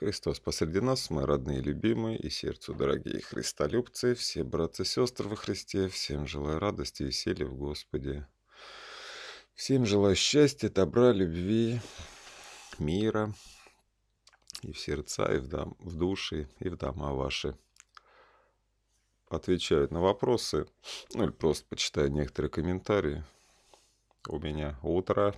Христос посреди нас, мои родные, любимые и сердцу дорогие христолюбцы, все братцы и сестры во Христе, всем желаю радости и сели в Господе. Всем желаю счастья, добра, любви, мира и в сердца, и в, дом, в души, и в дома ваши. Отвечают на вопросы, ну или просто почитаю некоторые комментарии. У меня утро.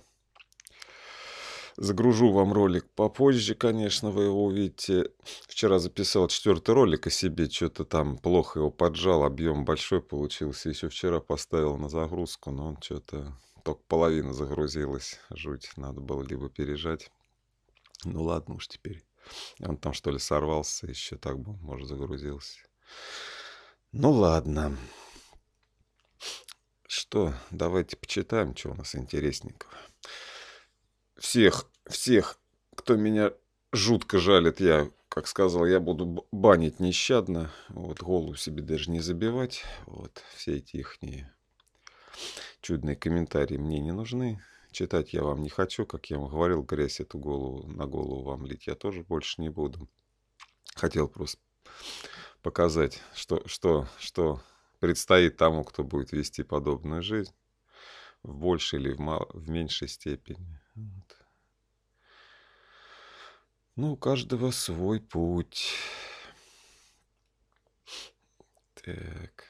Загружу вам ролик попозже, конечно, вы его увидите. Вчера записал четвертый ролик о себе, что-то там плохо его поджал, объем большой получился. Еще вчера поставил на загрузку, но он что-то только половина загрузилась. Жуть, надо было либо пережать. Ну ладно уж теперь. Он там что ли сорвался, еще так бы, может, загрузился. Ну ладно. Что, давайте почитаем, что у нас интересненького всех, всех, кто меня жутко жалит, я, как сказал, я буду банить нещадно, вот голову себе даже не забивать, вот все эти их чудные комментарии мне не нужны, читать я вам не хочу, как я вам говорил, грязь эту голову на голову вам лить я тоже больше не буду. Хотел просто показать, что, что, что предстоит тому, кто будет вести подобную жизнь в большей или в, мал, в меньшей степени. Вот. Ну, у каждого свой путь. Так.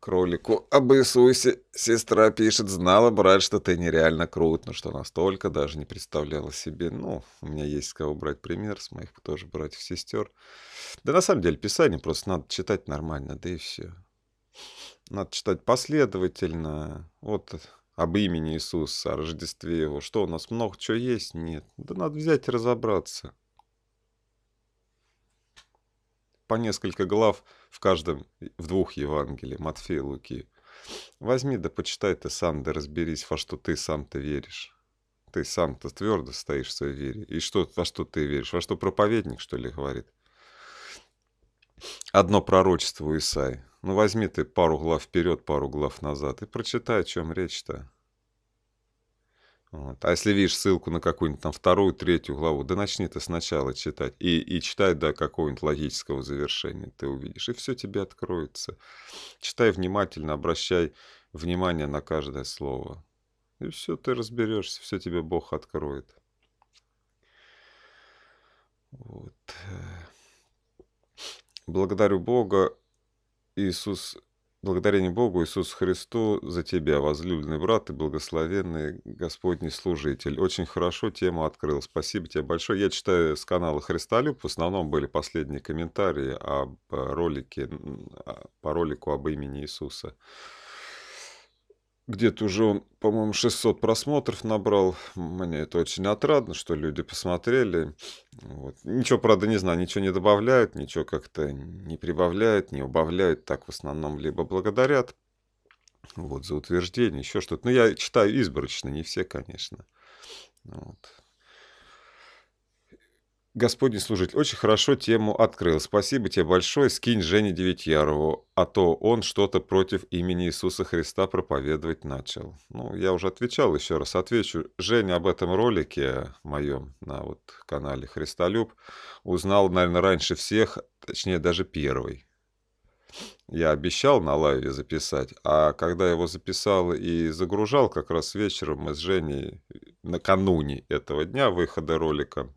Кролику обысуйся. Сестра пишет, знала, брать, что ты нереально крут, но что настолько даже не представляла себе. Ну, у меня есть с кого брать пример, с моих тоже братьев-сестер. Да на самом деле, писание просто надо читать нормально, да и все. Надо читать последовательно. Вот об имени Иисуса, о Рождестве Его. Что, у нас много чего есть? Нет. Да надо взять и разобраться. По несколько глав в каждом, в двух Евангелиях, Матфея Луки. Возьми да почитай ты сам, да разберись, во что ты сам-то веришь. Ты сам-то твердо стоишь в своей вере. И что, во что ты веришь? Во что проповедник, что ли, говорит? Одно пророчество у Исаи. Ну возьми ты пару глав вперед, пару глав назад и прочитай, о чем речь-то. Вот. А если видишь ссылку на какую-нибудь там вторую, третью главу, да начни ты сначала читать. И, и читай до какого-нибудь логического завершения ты увидишь. И все тебе откроется. Читай внимательно, обращай внимание на каждое слово. И все ты разберешься, все тебе Бог откроет. Вот. Благодарю Бога Иисус, благодарение Богу, Иисус Христу за тебя, возлюбленный брат и благословенный Господний служитель. Очень хорошо тему открыл. Спасибо тебе большое. Я читаю с канала Христолюб. В основном были последние комментарии об э, ролике, а, по ролику об имени Иисуса. Где-то уже он, по-моему, 600 просмотров набрал. Мне это очень отрадно, что люди посмотрели. Вот. Ничего, правда, не знаю, ничего не добавляют, ничего как-то не прибавляют, не убавляют. Так в основном либо благодарят вот, за утверждение, еще что-то. Но ну, я читаю изборочно, не все, конечно. Вот. Господний служитель, очень хорошо тему открыл. Спасибо тебе большое. Скинь Жене Девятьярову, а то он что-то против имени Иисуса Христа проповедовать начал. Ну, я уже отвечал еще раз. Отвечу. Женя об этом ролике моем на вот канале Христолюб узнал, наверное, раньше всех, точнее, даже первый. Я обещал на лайве записать, а когда его записал и загружал, как раз вечером мы с Женей накануне этого дня выхода ролика,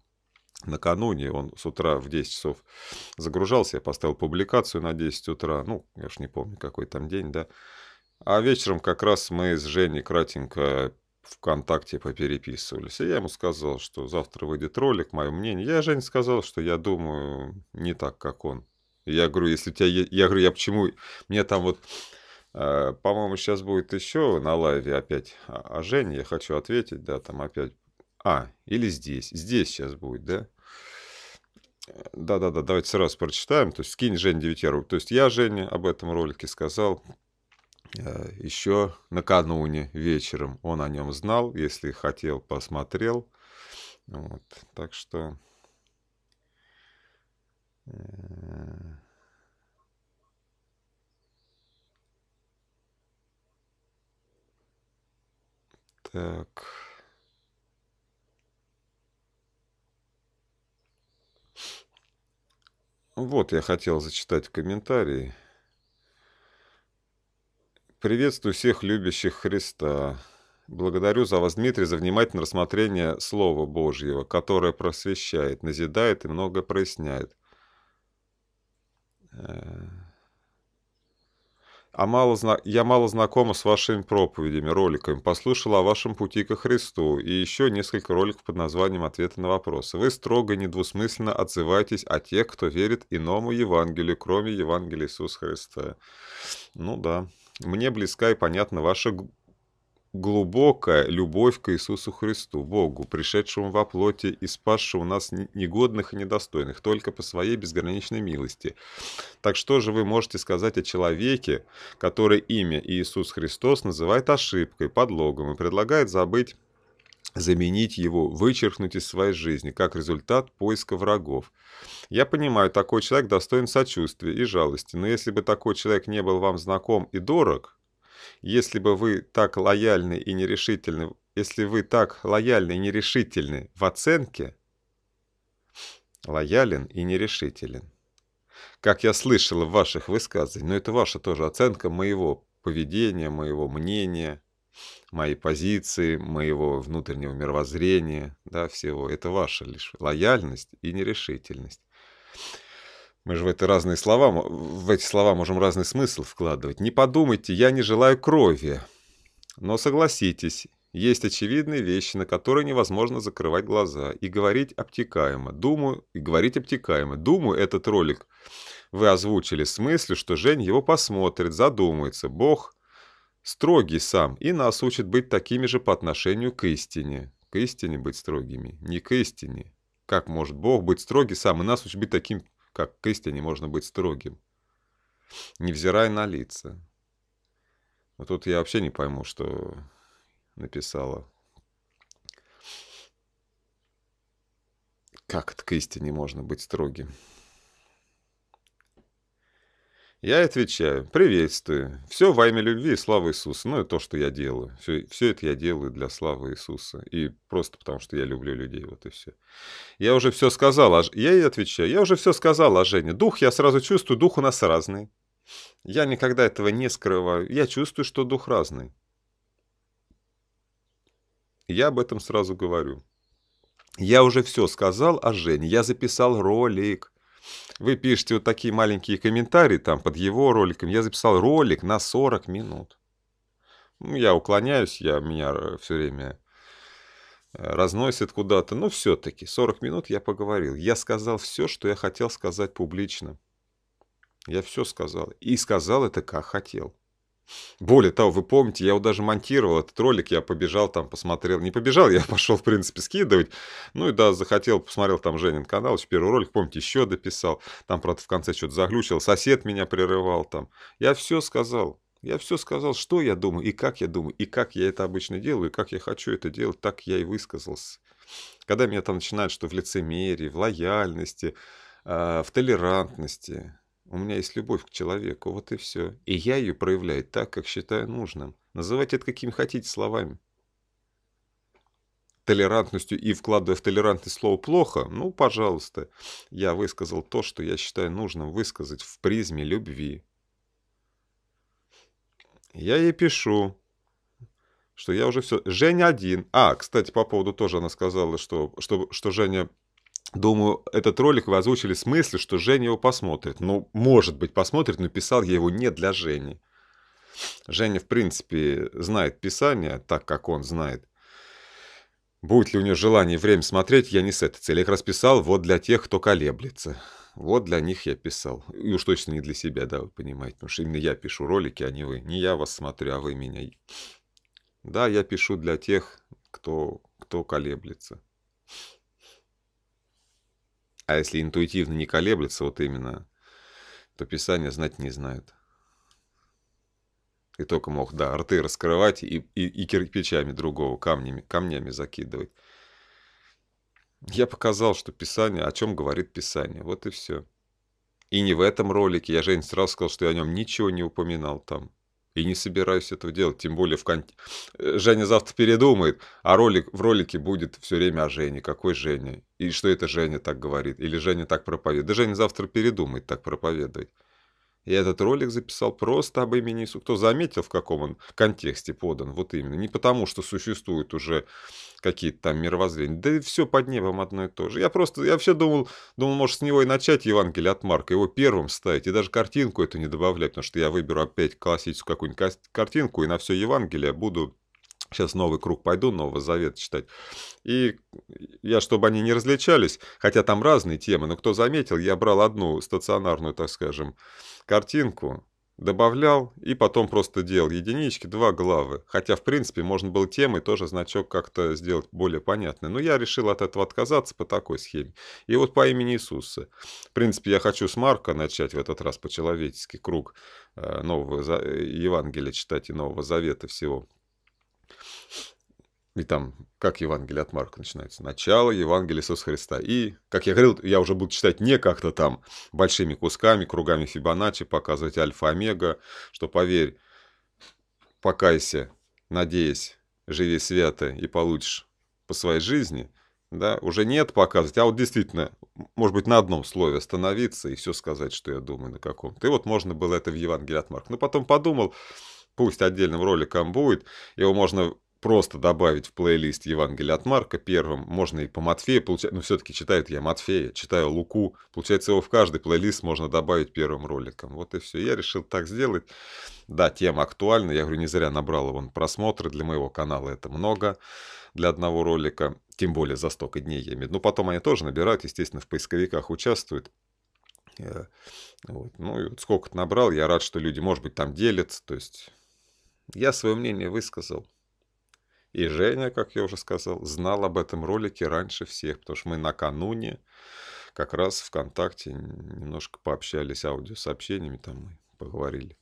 накануне, он с утра в 10 часов загружался, я поставил публикацию на 10 утра, ну, я ж не помню, какой там день, да. А вечером как раз мы с Женей кратенько ВКонтакте попереписывались. И я ему сказал, что завтра выйдет ролик, мое мнение. Я Жене сказал, что я думаю не так, как он. Я говорю, если у тебя... Я говорю, я почему... Мне там вот... Э, по-моему, сейчас будет еще на лайве опять. А, а Жене я хочу ответить, да, там опять а, или здесь. Здесь сейчас будет, да? Да-да-да, давайте сразу прочитаем. То есть скинь Жене 9 рублей. То есть я Жене об этом ролике сказал э, еще накануне вечером. Он о нем знал, если хотел, посмотрел. Вот, так что... Э, так... Вот я хотел зачитать комментарии. Приветствую всех любящих Христа. Благодарю за вас, Дмитрий, за внимательное рассмотрение Слова Божьего, которое просвещает, назидает и многое проясняет. Э, а мало зна... я мало знакома с вашими проповедями, роликами, послушала о вашем пути ко Христу и еще несколько роликов под названием «Ответы на вопросы». Вы строго и недвусмысленно отзываетесь о тех, кто верит иному Евангелию, кроме Евангелия Иисуса Христа. Ну да, мне близка и понятна ваша глубокая любовь к Иисусу Христу, Богу, пришедшему во плоти и спасшему нас негодных и недостойных, только по своей безграничной милости. Так что же вы можете сказать о человеке, который имя Иисус Христос называет ошибкой, подлогом и предлагает забыть заменить его, вычеркнуть из своей жизни, как результат поиска врагов. Я понимаю, такой человек достоин сочувствия и жалости, но если бы такой человек не был вам знаком и дорог, если бы вы так лояльны и нерешительны, если вы так лояльны и нерешительны в оценке, лоялен и нерешителен. Как я слышал в ваших высказываниях, но это ваша тоже оценка моего поведения, моего мнения, моей позиции, моего внутреннего мировоззрения, да, всего. Это ваша лишь лояльность и нерешительность. Мы же в эти разные слова, в эти слова можем разный смысл вкладывать. Не подумайте, я не желаю крови. Но согласитесь, есть очевидные вещи, на которые невозможно закрывать глаза и говорить обтекаемо. Думаю, и говорить обтекаемо. Думаю, этот ролик вы озвучили с мыслью, что Жень его посмотрит, задумается. Бог строгий сам и нас учит быть такими же по отношению к истине. К истине быть строгими, не к истине. Как может Бог быть строгий сам и нас учит быть таким, как к истине можно быть строгим, невзирая на лица. Вот тут я вообще не пойму, что написала. Как к истине можно быть строгим? Я отвечаю, приветствую. Все во имя любви и славы Иисуса. Ну, и то, что я делаю. Все, все это я делаю для славы Иисуса. И просто потому, что я люблю людей, вот и все. Я уже все сказал, а я ей отвечаю, я уже все сказал о а Жене. Дух я сразу чувствую, дух у нас разный. Я никогда этого не скрываю. Я чувствую, что дух разный. Я об этом сразу говорю. Я уже все сказал о Жене. Я записал ролик. Вы пишете вот такие маленькие комментарии там под его роликом. Я записал ролик на 40 минут. Ну, я уклоняюсь, я, меня э, все время э, разносит куда-то. Но ну, все-таки 40 минут я поговорил. Я сказал все, что я хотел сказать публично. Я все сказал. И сказал это как хотел. Более того, вы помните, я вот даже монтировал этот ролик, я побежал там, посмотрел. Не побежал, я пошел, в принципе, скидывать. Ну и да, захотел, посмотрел там Женин канал, еще первый ролик, помните, еще дописал. Там, правда, в конце что-то заглючил, сосед меня прерывал там. Я все сказал. Я все сказал, что я думаю, и как я думаю, и как я это обычно делаю, и как я хочу это делать, так я и высказался. Когда меня там начинают, что в лицемерии, в лояльности, а, в толерантности, у меня есть любовь к человеку, вот и все. И я ее проявляю так, как считаю нужным. Называйте это какими хотите словами. Толерантностью и вкладывая в толерантность слово «плохо», ну, пожалуйста, я высказал то, что я считаю нужным высказать в призме любви. Я ей пишу, что я уже все... Женя один. А, кстати, по поводу тоже она сказала, что, что, что Женя Думаю, этот ролик вы озвучили с мыслью, что Женя его посмотрит. Ну, может быть, посмотрит, но писал я его не для Жени. Женя, в принципе, знает писание, так как он знает. Будет ли у нее желание и время смотреть, я не с этой цели Я как раз писал вот для тех, кто колеблется. Вот для них я писал. И уж точно не для себя, да, вы понимаете. Потому что именно я пишу ролики, а не вы. Не я вас смотрю, а вы меня. Да, я пишу для тех, кто, кто колеблется. А если интуитивно не колеблется вот именно, то Писание знать не знает. И только мог, да, рты раскрывать и, и, и кирпичами другого, камнями, камнями закидывать. Я показал, что Писание, о чем говорит Писание. Вот и все. И не в этом ролике. Я Жень сразу сказал, что я о нем ничего не упоминал там. И не собираюсь этого делать, тем более в кон... Э, Женя завтра передумает, а ролик, в ролике будет все время о Жене. Какой Жене? И что это Женя так говорит? Или Женя так проповедует? Да Женя завтра передумает так проповедовать. И этот ролик записал просто об имени Иисуса. Кто заметил, в каком он контексте подан, вот именно. Не потому, что существуют уже какие-то там мировоззрения. Да и все под небом одно и то же. Я просто, я вообще думал, думал, может, с него и начать Евангелие от Марка, его первым ставить, и даже картинку эту не добавлять, потому что я выберу опять классическую какую-нибудь картинку, и на все Евангелие буду Сейчас новый круг пойду, нового Завет читать. И я, чтобы они не различались, хотя там разные темы, но кто заметил, я брал одну стационарную, так скажем, картинку, добавлял и потом просто делал единички, два главы. Хотя, в принципе, можно было темы тоже значок как-то сделать более понятный. Но я решил от этого отказаться по такой схеме. И вот по имени Иисуса. В принципе, я хочу с Марка начать в этот раз по человеческий круг э, Нового э, Евангелия читать и Нового Завета всего. И там, как Евангелие от Марка начинается? Начало Евангелия Иисуса Христа. И, как я говорил, я уже буду читать не как-то там большими кусками, кругами Фибоначчи, показывать альфа-омега, что поверь, покайся, надеясь, живи свято и получишь по своей жизни, да, уже нет показывать, а вот действительно, может быть, на одном слове остановиться и все сказать, что я думаю на каком-то. И вот можно было это в Евангелии от Марка. Но потом подумал, пусть отдельным роликом будет, его можно просто добавить в плейлист Евангелие от Марка первым, можно и по Матфею получать, но все-таки читают я Матфея, читаю Луку, получается его в каждый плейлист можно добавить первым роликом, вот и все, я решил так сделать, да, тема актуальна, я говорю, не зря набрал вон просмотры, для моего канала это много, для одного ролика, тем более за столько дней я имею, но ну, потом они тоже набирают, естественно, в поисковиках участвуют, э, вот. Ну и вот сколько набрал, я рад, что люди, может быть, там делятся, то есть я свое мнение высказал. И Женя, как я уже сказал, знал об этом ролике раньше всех, потому что мы накануне как раз ВКонтакте немножко пообщались аудиосообщениями, там мы поговорили.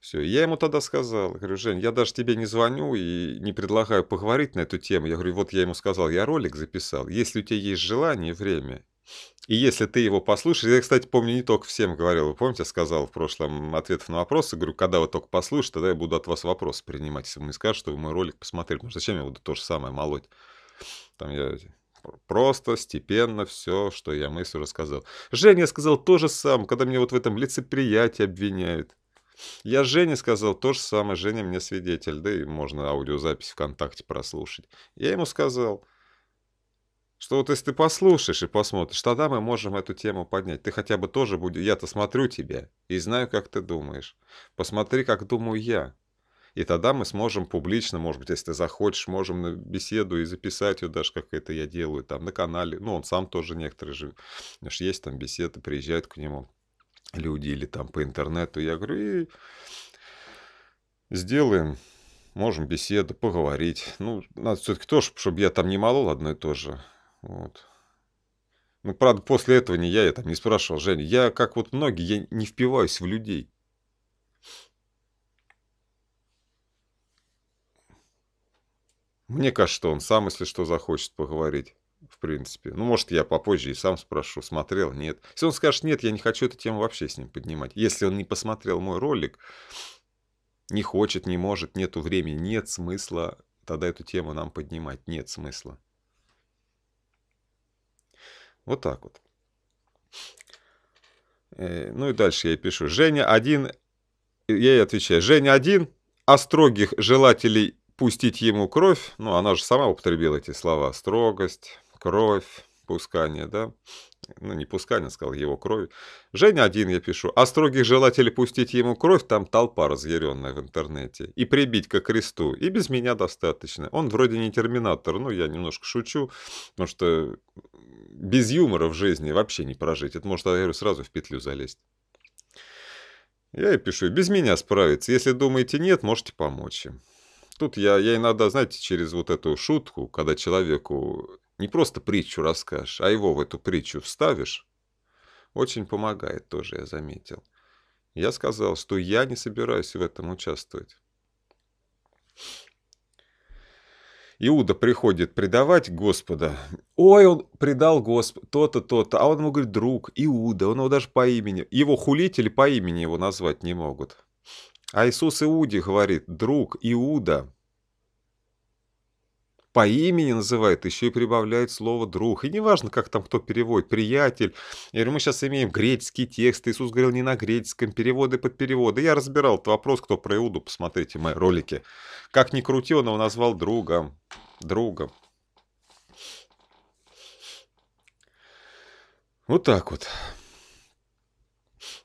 Все. Я ему тогда сказал, говорю, Жень, я даже тебе не звоню и не предлагаю поговорить на эту тему. Я говорю, вот я ему сказал, я ролик записал. Если у тебя есть желание, время, и если ты его послушаешь, я, кстати, помню, не только всем говорил, вы помните, я сказал в прошлом ответов на вопросы, говорю, когда вы только послушаете, тогда я буду от вас вопросы принимать, если вы мне скажете, что вы мой ролик посмотрели, потому что зачем я буду то же самое молоть? Там я просто, степенно все, что я мысль рассказал. Женя сказал то же самое, когда мне вот в этом лицеприятии обвиняют. Я Жене сказал то же самое, Женя мне свидетель, да и можно аудиозапись ВКонтакте прослушать. Я ему сказал, что вот если ты послушаешь и посмотришь, тогда мы можем эту тему поднять. Ты хотя бы тоже будешь... Я-то смотрю тебя и знаю, как ты думаешь. Посмотри, как думаю я. И тогда мы сможем публично, может быть, если ты захочешь, можем на беседу и записать ее даже, как это я делаю, там, на канале. Ну, он сам тоже некоторые же... знаешь Есть там беседы, приезжают к нему люди или там по интернету. Я говорю, и сделаем можем беседу, поговорить. Ну, надо все-таки тоже, чтобы я там не молол одно и то же. Вот. Ну, правда, после этого не я, я там не спрашивал, Женя. Я, как вот многие, я не впиваюсь в людей. Мне кажется, что он сам, если что, захочет поговорить, в принципе. Ну, может, я попозже и сам спрошу, смотрел, нет. Если он скажет, нет, я не хочу эту тему вообще с ним поднимать. Если он не посмотрел мой ролик, не хочет, не может, нету времени, нет смысла, тогда эту тему нам поднимать, нет смысла. Вот так вот. Э, ну и дальше я пишу. Женя один, я ей отвечаю, Женя один, а строгих желателей пустить ему кровь, ну она же сама употребила эти слова, строгость, кровь, пускание, да, ну не пускай Пусканин сказал, его кровь. Женя один я пишу. А строгих желателей пустить ему кровь, там толпа разъяренная в интернете. И прибить ко кресту. И без меня достаточно. Он вроде не терминатор, но ну, я немножко шучу, потому что без юмора в жизни вообще не прожить. Это может, я говорю, сразу в петлю залезть. Я и пишу, без меня справится. Если думаете нет, можете помочь им. Тут я, я иногда, знаете, через вот эту шутку, когда человеку не просто притчу расскажешь, а его в эту притчу вставишь. Очень помогает тоже, я заметил. Я сказал, что я не собираюсь в этом участвовать. Иуда приходит предавать Господа. Ой, он предал Господа, то-то, то-то. А он ему говорит, друг, Иуда, он его даже по имени. Его хулители по имени его назвать не могут. А Иисус Иуде говорит, друг Иуда, по имени называет, еще и прибавляет слово «друг». И неважно, как там кто переводит, приятель. Я говорю, мы сейчас имеем греческий текст. Иисус говорил не на греческом, переводы под переводы. Я разбирал этот вопрос, кто про Иуду, посмотрите мои ролики. Как ни крути, он его назвал другом. Другом. Вот так вот.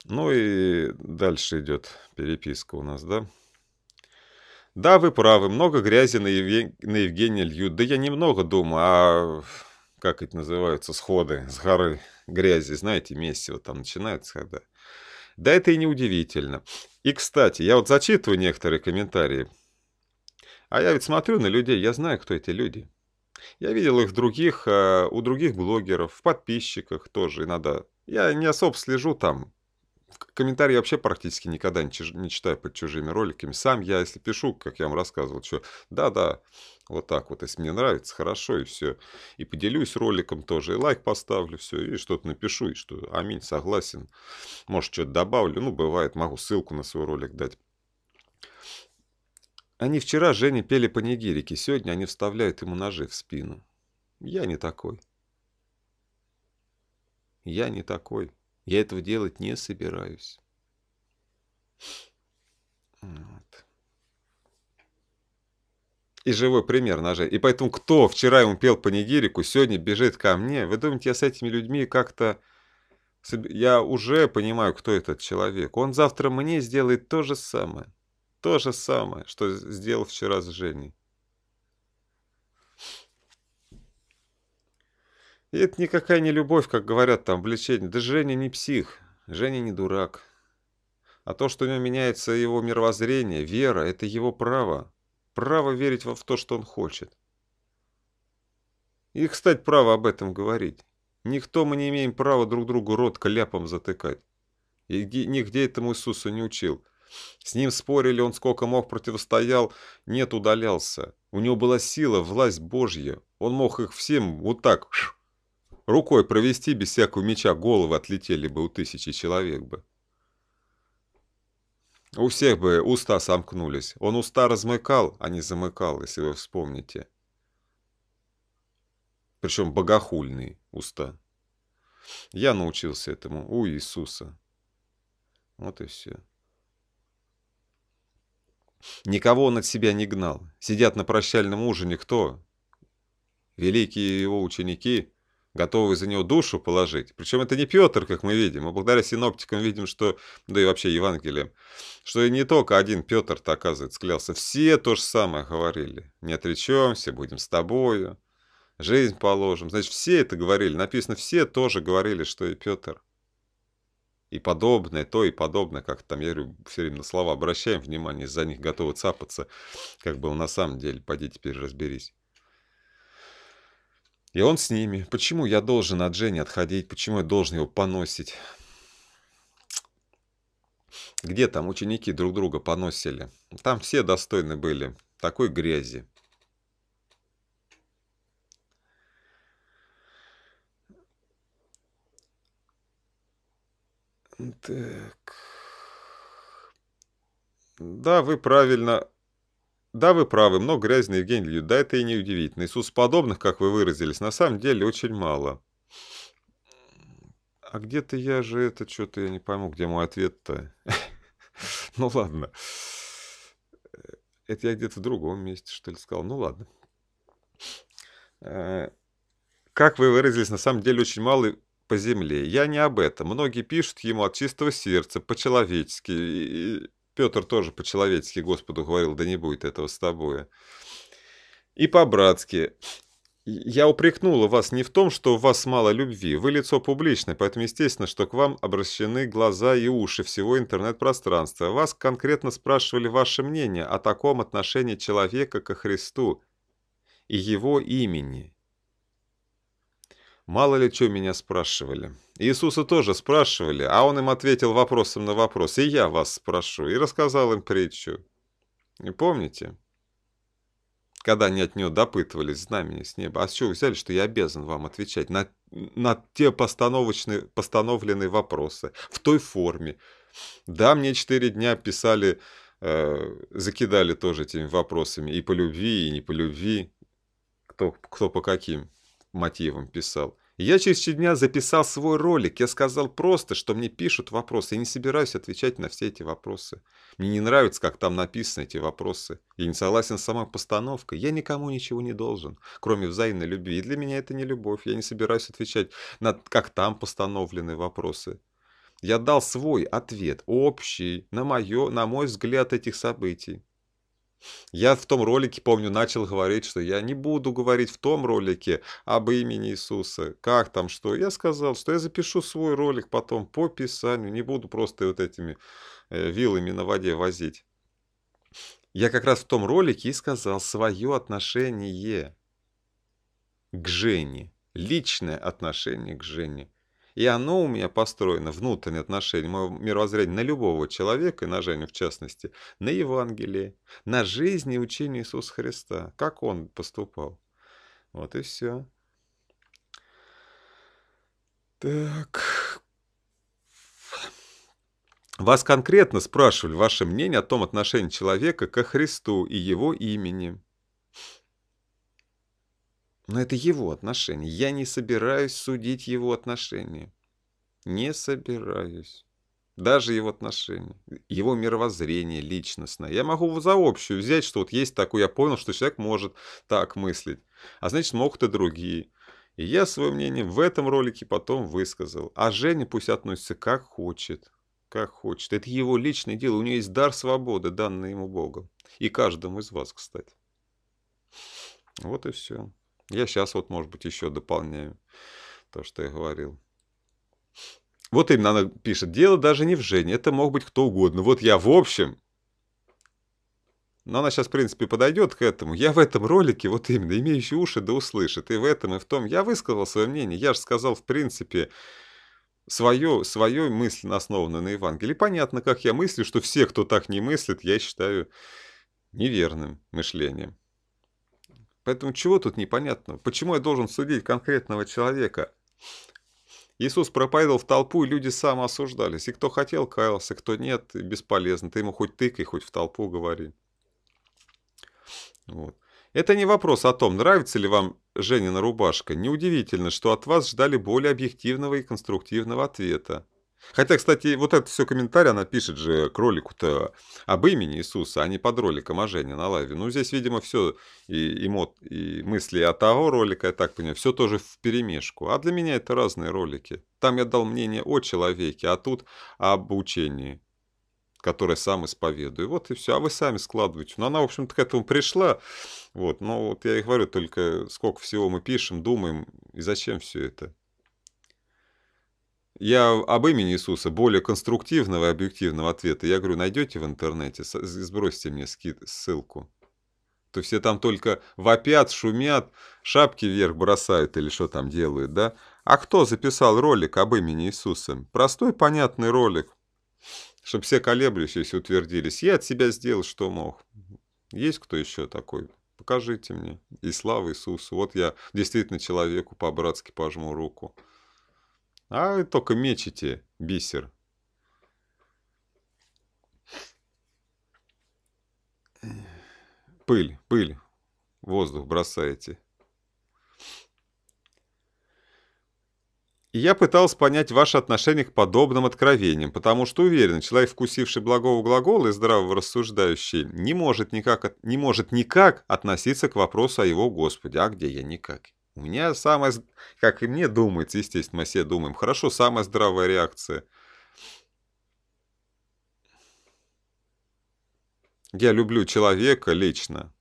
Ну и дальше идет переписка у нас, да? Да, вы правы, много грязи на, Еве... на Евгения льют. Да я немного думаю, а как это называются, сходы с горы грязи, знаете, вот там начинается когда. Да это и не удивительно. И, кстати, я вот зачитываю некоторые комментарии. А я ведь смотрю на людей, я знаю, кто эти люди. Я видел их других, э, у других блогеров, в подписчиках тоже иногда. Я не особо слежу там, комментарии вообще практически никогда не, чиж, не читаю под чужими роликами. Сам я, если пишу, как я вам рассказывал, что да-да, вот так вот, если мне нравится, хорошо, и все. И поделюсь роликом тоже, и лайк поставлю, все, и что-то напишу, и что аминь, согласен. Может, что-то добавлю, ну, бывает, могу ссылку на свой ролик дать. Они вчера Жене пели панигирики, сегодня они вставляют ему ножи в спину. Я не такой. Я не такой. Я этого делать не собираюсь. Вот. И живой пример ножей. И поэтому кто вчера ему пел панигирику, сегодня бежит ко мне, вы думаете, я с этими людьми как-то... Я уже понимаю, кто этот человек. Он завтра мне сделает то же самое. То же самое, что сделал вчера с Женей. И это никакая не любовь, как говорят там в лечении. Да Женя не псих, Женя не дурак. А то, что у него меняется его мировоззрение, вера, это его право. Право верить в то, что он хочет. И, кстати, право об этом говорить. Никто мы не имеем права друг другу рот кляпом затыкать. И нигде этому Иисусу не учил. С ним спорили, он сколько мог противостоял, нет, удалялся. У него была сила, власть Божья. Он мог их всем вот так рукой провести без всякого меча головы отлетели бы у тысячи человек бы. У всех бы уста сомкнулись. Он уста размыкал, а не замыкал, если вы вспомните. Причем богохульные уста. Я научился этому у Иисуса. Вот и все. Никого он от себя не гнал. Сидят на прощальном ужине кто? Великие его ученики, Готовы за него душу положить. Причем это не Петр, как мы видим. Мы благодаря синоптикам видим, что, да и вообще Евангелием, что и не только один Петр-то, оказывается, клялся. Все то же самое говорили. Не отречемся, будем с тобою, жизнь положим. Значит, все это говорили. Написано, все тоже говорили, что и Петр. И подобное, то и подобное, как там, я говорю, все время на слова обращаем внимание, за них готовы цапаться, как было на самом деле, поди теперь разберись. И он с ними. Почему я должен от Жени отходить? Почему я должен его поносить? Где там ученики друг друга поносили? Там все достойны были такой грязи. Так. Да, вы правильно да, вы правы, много грязный Евгений да это и неудивительно. Иисус подобных, как вы выразились, на самом деле очень мало. А где-то я же это что-то я не пойму, где мой ответ-то. Ну ладно. Это я где-то в другом месте, что ли, сказал. Ну ладно. Э, как вы выразились, на самом деле очень мало по земле. Я не об этом. Многие пишут ему от чистого сердца, по-человечески. Петр тоже по-человечески Господу говорил, да не будет этого с тобою. И по-братски. Я упрекнула вас не в том, что у вас мало любви. Вы лицо публичное, поэтому естественно, что к вам обращены глаза и уши всего интернет-пространства. Вас конкретно спрашивали ваше мнение о таком отношении человека ко Христу и его имени. Мало ли что меня спрашивали. Иисуса тоже спрашивали, а он им ответил вопросом на вопрос. И я вас спрошу. И рассказал им притчу. Не помните? Когда они от него допытывались, знамени с неба. А с чего взяли, что я обязан вам отвечать на, на те постановочные, постановленные вопросы в той форме? Да, мне четыре дня писали, э, закидали тоже этими вопросами. И по любви, и не по любви. Кто, кто по каким мотивом писал. Я через три дня записал свой ролик. Я сказал просто, что мне пишут вопросы. Я не собираюсь отвечать на все эти вопросы. Мне не нравится, как там написаны эти вопросы. Я не согласен с самой постановкой. Я никому ничего не должен, кроме взаимной любви. И для меня это не любовь. Я не собираюсь отвечать на как там постановлены вопросы. Я дал свой ответ, общий, на, мое, на мой взгляд этих событий. Я в том ролике, помню, начал говорить, что я не буду говорить в том ролике об имени Иисуса, как там, что. Я сказал, что я запишу свой ролик потом по Писанию, не буду просто вот этими э, вилами на воде возить. Я как раз в том ролике и сказал свое отношение к Жене, личное отношение к Жене. И оно у меня построено, внутреннее отношение, мое мировоззрение на любого человека, и на Женю в частности, на Евангелие, на жизни и учении Иисуса Христа, как он поступал. Вот и все. Так. Вас конкретно спрашивали ваше мнение о том отношении человека ко Христу и его имени. Но это его отношение Я не собираюсь судить его отношения. Не собираюсь. Даже его отношения, его мировоззрение личностное. Я могу за общую взять, что вот есть такое, я понял, что человек может так мыслить. А значит, могут и другие. И я свое мнение в этом ролике потом высказал. А Женя пусть относится как хочет. Как хочет. Это его личное дело. У него есть дар свободы, данный ему Богом. И каждому из вас, кстати. Вот и все. Я сейчас вот, может быть, еще дополняю то, что я говорил. Вот именно она пишет, дело даже не в Жене, это мог быть кто угодно. Вот я в общем, но она сейчас, в принципе, подойдет к этому. Я в этом ролике, вот именно, имеющий уши да услышит. И в этом, и в том. Я высказал свое мнение. Я же сказал, в принципе, свою, свое мысль, основанную на Евангелии. Понятно, как я мыслю, что все, кто так не мыслит, я считаю неверным мышлением. Поэтому чего тут непонятно? Почему я должен судить конкретного человека? Иисус проповедовал в толпу, и люди самоосуждались. И кто хотел, каялся, кто нет, бесполезно. Ты ему хоть тыкай, хоть в толпу говори. Вот. Это не вопрос о том, нравится ли вам Женина рубашка. Неудивительно, что от вас ждали более объективного и конструктивного ответа. Хотя, кстати, вот это все комментарий она пишет же кролику-то об имени Иисуса, а не под роликом о а Жене на Лаве. Ну, здесь, видимо, все и, и, мод, и мысли от того ролика, я так понимаю, все тоже в перемешку. А для меня это разные ролики. Там я дал мнение о человеке, а тут об учении которое сам исповедую. Вот и все. А вы сами складываете. Но ну, она, в общем-то, к этому пришла. Вот. Но вот я и говорю только, сколько всего мы пишем, думаем, и зачем все это. Я об имени Иисуса более конструктивного и объективного ответа. Я говорю, найдете в интернете, сбросьте мне скид, ссылку. То все там только вопят, шумят, шапки вверх бросают или что там делают, да? А кто записал ролик об имени Иисуса? Простой, понятный ролик, чтобы все колеблющиеся утвердились. Я от себя сделал, что мог. Есть кто еще такой? Покажите мне. И слава Иисусу. Вот я действительно человеку по-братски пожму руку. А только мечете бисер. Пыль, пыль. Воздух бросаете. И я пытался понять ваше отношение к подобным откровениям, потому что уверен, человек, вкусивший благого глагола и здраво рассуждающий, не может никак, не может никак относиться к вопросу о его Господе. А где я никак? У меня самая, как и мне думается, естественно, мы все думаем, хорошо, самая здравая реакция. Я люблю человека лично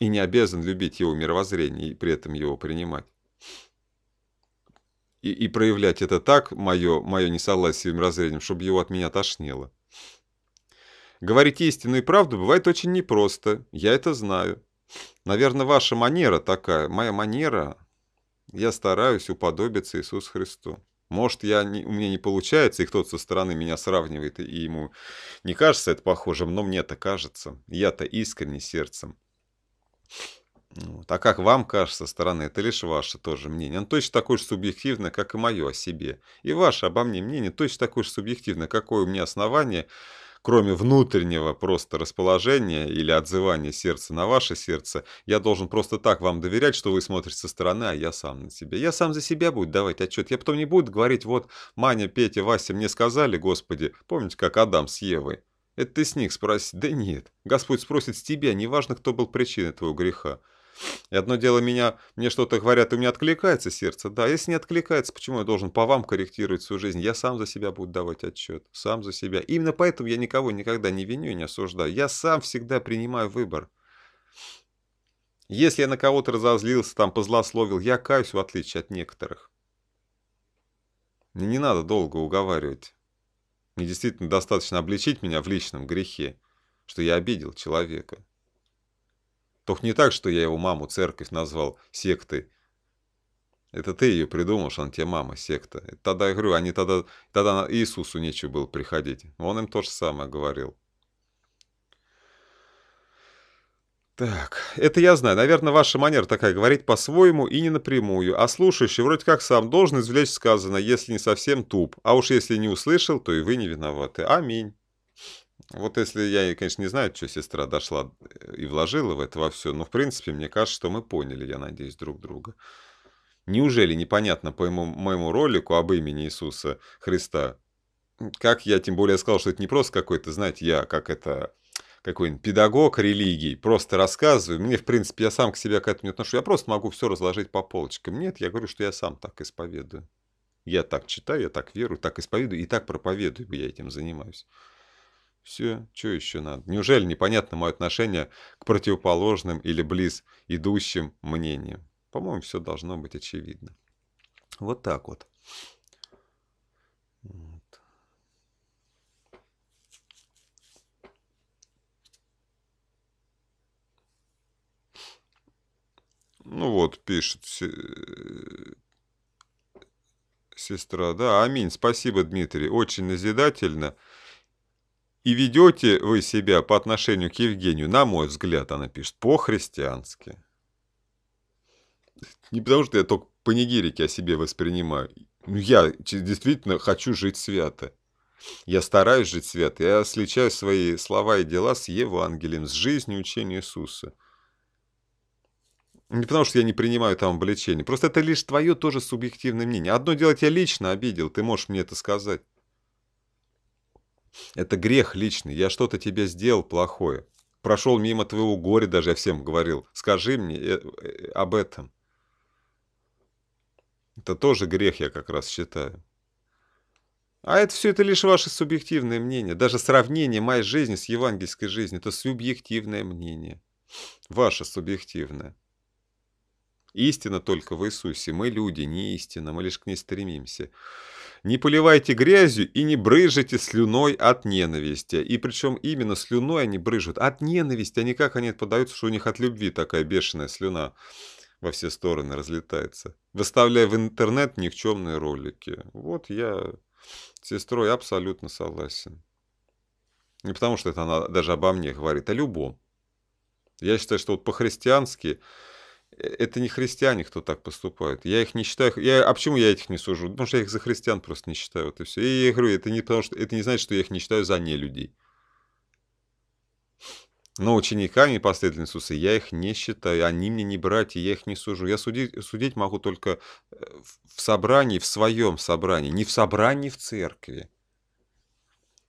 и не обязан любить его мировоззрение и при этом его принимать. И, и проявлять это так, мое, мое несогласие с мировоззрением, чтобы его от меня тошнило. Говорить истину и правду бывает очень непросто, я это знаю. Наверное, ваша манера такая. Моя манера, я стараюсь уподобиться Иисусу Христу. Может, я не, у меня не получается, и кто-то со стороны меня сравнивает, и ему не кажется это похожим, но мне это кажется. Я-то искренне сердцем. Ну, вот. А как вам кажется со стороны, это лишь ваше тоже мнение. Оно точно такое же субъективное, как и мое о себе. И ваше обо мне мнение точно такое же субъективное, какое у меня основание кроме внутреннего просто расположения или отзывания сердца на ваше сердце, я должен просто так вам доверять, что вы смотрите со стороны, а я сам на себя. Я сам за себя буду давать отчет. Я потом не буду говорить, вот Маня, Петя, Вася мне сказали, господи, помните, как Адам с Евой? Это ты с них спроси. Да нет, Господь спросит с тебя, неважно, кто был причиной твоего греха. И одно дело меня, мне что-то говорят, у меня откликается сердце. Да, если не откликается, почему я должен по вам корректировать свою жизнь? Я сам за себя буду давать отчет, сам за себя. Именно поэтому я никого никогда не виню и не осуждаю. Я сам всегда принимаю выбор. Если я на кого-то разозлился, там позлословил, я каюсь в отличие от некоторых. Мне не надо долго уговаривать. Мне действительно достаточно обличить меня в личном грехе, что я обидел человека. Тох не так, что я его маму церковь назвал сектой. Это ты ее придумал, что она тебе мама, секта. тогда я говорю, они тогда, тогда Иисусу нечего было приходить. Он им то же самое говорил. Так, это я знаю. Наверное, ваша манера такая говорить по-своему и не напрямую. А слушающий вроде как сам должен извлечь сказанное, если не совсем туп. А уж если не услышал, то и вы не виноваты. Аминь. Вот если я, конечно, не знаю, что сестра дошла э, и вложила в это во все, но, в принципе, мне кажется, что мы поняли, я надеюсь, друг друга. Неужели непонятно по моему, моему ролику об имени Иисуса Христа? Как я, тем более, сказал, что это не просто какой-то, знаете, я как это какой-нибудь педагог религии, просто рассказываю. Мне, в принципе, я сам к себе к этому не отношу. Я просто могу все разложить по полочкам. Нет, я говорю, что я сам так исповедую. Я так читаю, я так верую, так исповедую и так проповедую, я этим занимаюсь. Все, что еще надо? Неужели непонятно мое отношение к противоположным или близ идущим мнениям? По-моему, все должно быть очевидно. Вот так вот. вот. Ну вот, пишет сестра, да, аминь, спасибо, Дмитрий, очень назидательно. И ведете вы себя по отношению к Евгению, на мой взгляд, она пишет, по-христиански. Не потому, что я только панигирики о себе воспринимаю. Ну, я действительно хочу жить свято. Я стараюсь жить свято. Я сличаю свои слова и дела с Евангелием, с жизнью учения Иисуса. Не потому, что я не принимаю там обличение. Просто это лишь твое тоже субъективное мнение. Одно дело, я лично обидел, ты можешь мне это сказать. Это грех личный, я что-то тебе сделал плохое. Прошел мимо твоего горя даже, я всем говорил. Скажи мне э, э, об этом. Это тоже грех, я как раз считаю. А это все это лишь ваше субъективное мнение. Даже сравнение моей жизни с евангельской жизнью – это субъективное мнение. Ваше субъективное. Истина только в Иисусе. Мы люди, не истина. Мы лишь к ней стремимся. Не поливайте грязью и не брыжите слюной от ненависти. И причем именно слюной они брыжут. От ненависти, а не как они подаются, что у них от любви такая бешеная слюна во все стороны разлетается. Выставляя в интернет никчемные ролики. Вот я с сестрой абсолютно согласен. Не потому, что это она даже обо мне говорит, о а любом. Я считаю, что вот по-христиански это не христиане, кто так поступает. Я их не считаю. Я, а почему я этих не сужу? Потому что я их за христиан просто не считаю. Вот и все. И я говорю, это не потому что это не значит, что я их не считаю за не людей. Но учениками последователями Иисуса я их не считаю, они мне не братья, я их не сужу. Я судить, судить могу только э, в собрании, в своем собрании, не в собрании в церкви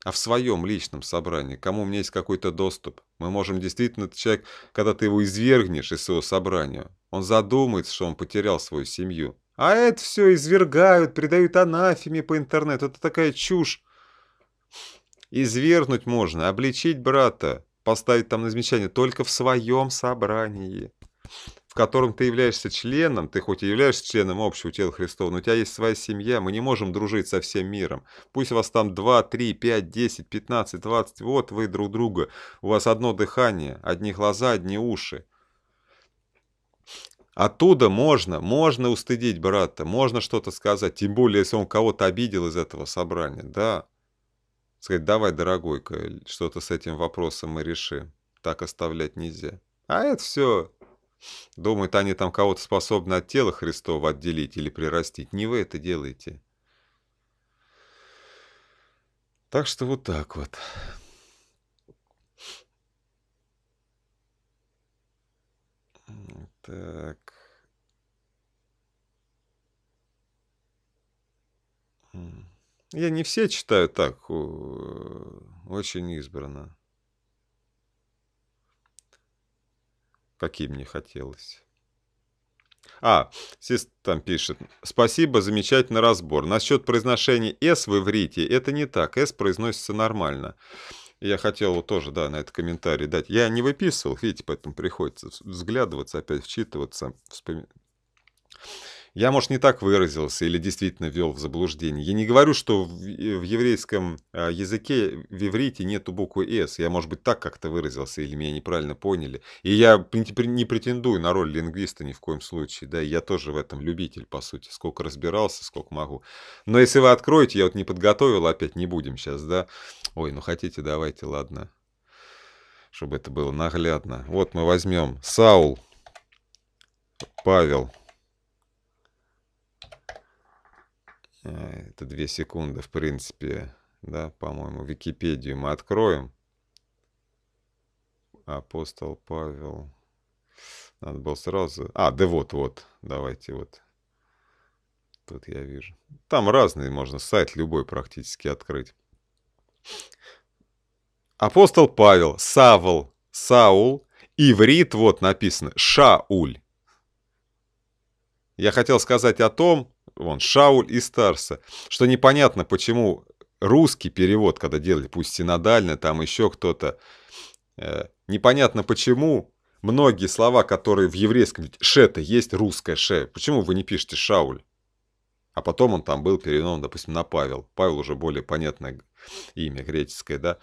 а в своем личном собрании, кому у меня есть какой-то доступ. Мы можем действительно, человек, когда ты его извергнешь из своего собрания, он задумается, что он потерял свою семью. А это все извергают, придают анафеме по интернету. Это такая чушь. Извергнуть можно, обличить брата, поставить там на замечание только в своем собрании в котором ты являешься членом, ты хоть и являешься членом общего тела Христова, но у тебя есть своя семья, мы не можем дружить со всем миром. Пусть у вас там 2, 3, 5, 10, 15, 20, вот вы друг друга, у вас одно дыхание, одни глаза, одни уши. Оттуда можно, можно устыдить брата, можно что-то сказать, тем более, если он кого-то обидел из этого собрания, да. Сказать, давай, дорогой, что-то с этим вопросом мы решим, так оставлять нельзя. А это все Думают, они там кого-то способны от тела Христова отделить или прирастить. Не вы это делаете. Так что вот так вот. Так. Я не все читаю так, э, очень избранно. Каким мне хотелось. А, Сис там пишет. Спасибо, замечательный разбор. Насчет произношения «с» в иврите, это не так. «С» произносится нормально. Я хотел вот тоже, да, на этот комментарий дать. Я не выписывал, видите, поэтому приходится взглядываться, опять вчитываться, вспоминать. Я, может, не так выразился или действительно ввел в заблуждение. Я не говорю, что в, э, в еврейском э, языке, в иврите нету буквы «с». Я, может быть, так как-то выразился или меня неправильно поняли. И я не претендую на роль лингвиста ни в коем случае. Да, я тоже в этом любитель, по сути. Сколько разбирался, сколько могу. Но если вы откроете, я вот не подготовил, опять не будем сейчас, да. Ой, ну хотите, давайте, ладно. Чтобы это было наглядно. Вот мы возьмем Саул, Павел. Э, это две секунды, в принципе, да, по-моему, Википедию мы откроем. Апостол Павел. Надо было сразу... А, да вот, вот, давайте вот. Тут я вижу. Там разные, можно сайт любой практически открыть. Апостол Павел, Савл, Саул, иврит, вот написано, Шауль. Я хотел сказать о том, вон, Шауль и Старса, что непонятно, почему русский перевод, когда делали, пусть и надально, там еще кто-то, э, непонятно почему многие слова, которые в еврейском шета есть русское «ше», почему вы не пишете «шауль»? А потом он там был переименован, допустим, на Павел. Павел уже более понятное имя греческое, да.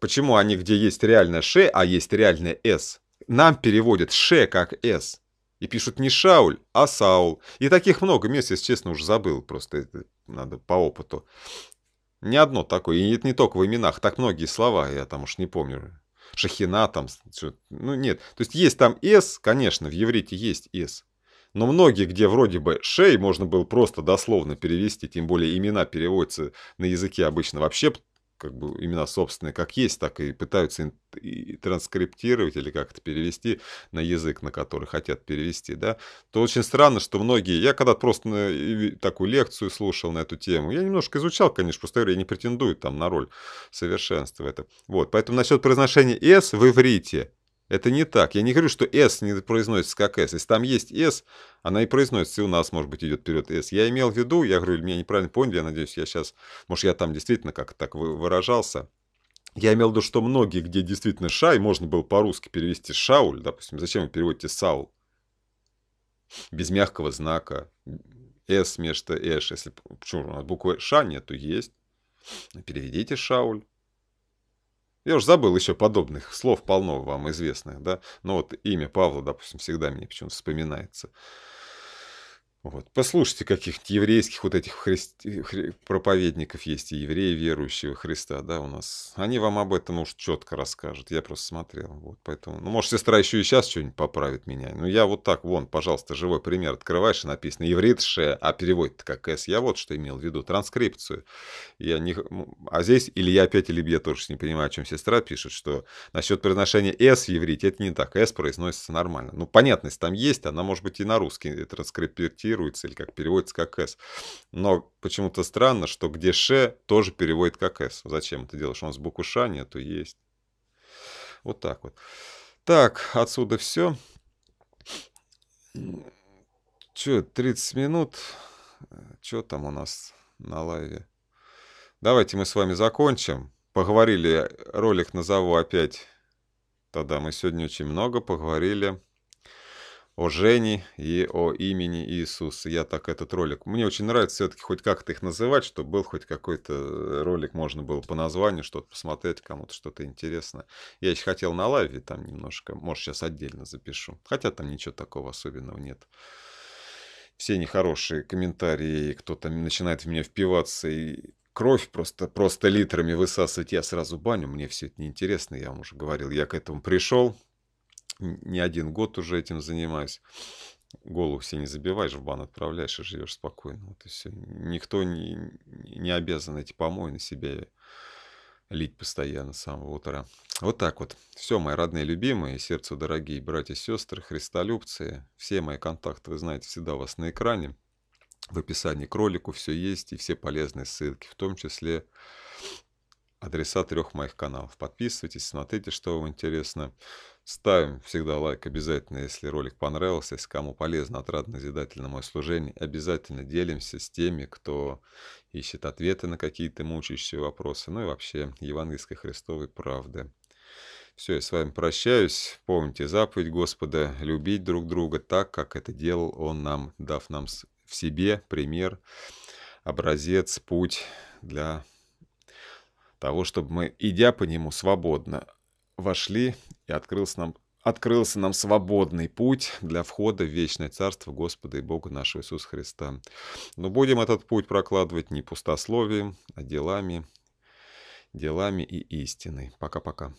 Почему они, где есть реальное «ше», а есть реальное «с», нам переводят «ше» как «с». И пишут не Шауль, а Саул. И таких много мест, если честно, уже забыл. Просто это надо по опыту. Не одно такое. И это не только в именах. Так многие слова, я там уж не помню. Шахина там. Ну, нет. То есть есть там «с», конечно, в еврите есть «с». Но многие, где вроде бы «шей» можно было просто дословно перевести, тем более имена переводятся на языке обычно вообще как бы имена собственные как есть, так и пытаются и транскриптировать или как-то перевести на язык, на который хотят перевести, да, то очень странно, что многие... Я когда просто на, такую лекцию слушал на эту тему, я немножко изучал, конечно, просто я не претендую там на роль совершенства это. Вот, поэтому насчет произношения «с» в иврите это не так. Я не говорю, что S не произносится как S. Если там есть S, она и произносится, и у нас, может быть, идет вперед S. Я имел в виду, я говорю, или меня неправильно поняли, я надеюсь, я сейчас, может, я там действительно как-то так выражался. Я имел в виду, что многие, где действительно шай, можно было по-русски перевести шауль, допустим. Зачем вы переводите саул? Без мягкого знака. с вместо эш. Если, почему у нас буквы ша нету, есть. Переведите шауль. Я уже забыл еще подобных слов полно вам известных, да. Но ну вот имя Павла, допустим, всегда мне почему-то вспоминается. Вот. Послушайте каких еврейских вот этих христи... хри... проповедников есть, и евреи верующего Христа, да, у нас. Они вам об этом уж четко расскажут. Я просто смотрел. Вот, поэтому... Ну, может, сестра еще и сейчас что-нибудь поправит меня. Ну, я вот так, вон, пожалуйста, живой пример открываешь, и написано еврит а переводит как С. Я вот что имел в виду, транскрипцию. Я не... А здесь или я опять, или я тоже не понимаю, о чем сестра пишет, что насчет произношения С в еврите, это не так. С произносится нормально. Ну, понятность там есть, она может быть и на русский транскриптирована конвертируется или как переводится как S. Но почему-то странно, что где Ш тоже переводит как S. Зачем это делаешь? Он с буквы Ш нету, есть. Вот так вот. Так, отсюда все. Че, 30 минут? Что там у нас на лайве? Давайте мы с вами закончим. Поговорили, ролик назову опять. Тогда мы сегодня очень много поговорили о Жене и о имени Иисуса. Я так этот ролик... Мне очень нравится все-таки хоть как-то их называть, чтобы был хоть какой-то ролик, можно было по названию что-то посмотреть, кому-то что-то интересно Я еще хотел на лайве там немножко, может, сейчас отдельно запишу. Хотя там ничего такого особенного нет. Все нехорошие комментарии, кто-то начинает в меня впиваться и кровь просто, просто литрами высасывать, я сразу баню, мне все это неинтересно, я вам уже говорил, я к этому пришел, не один год уже этим занимаюсь. Голову себе не забиваешь, в бан отправляешь и живешь спокойно. Вот и все. Никто не, не обязан эти помои на себя лить постоянно с самого утра. Вот так вот. Все, мои родные, любимые, сердцу дорогие братья и сестры, христолюбцы. Все мои контакты, вы знаете, всегда у вас на экране. В описании к ролику все есть и все полезные ссылки, в том числе адреса трех моих каналов. Подписывайтесь, смотрите, что вам интересно. Ставим всегда лайк обязательно, если ролик понравился, если кому полезно, отрадно, назидательно мое служение. Обязательно делимся с теми, кто ищет ответы на какие-то мучающие вопросы, ну и вообще евангельской Христовой правды. Все, я с вами прощаюсь. Помните заповедь Господа – любить друг друга так, как это делал Он нам, дав нам в себе пример, образец, путь для того, чтобы мы, идя по нему свободно, вошли, и открылся нам, открылся нам свободный путь для входа в вечное царство Господа и Бога нашего Иисуса Христа. Но будем этот путь прокладывать не пустословием, а делами, делами и истиной. Пока-пока.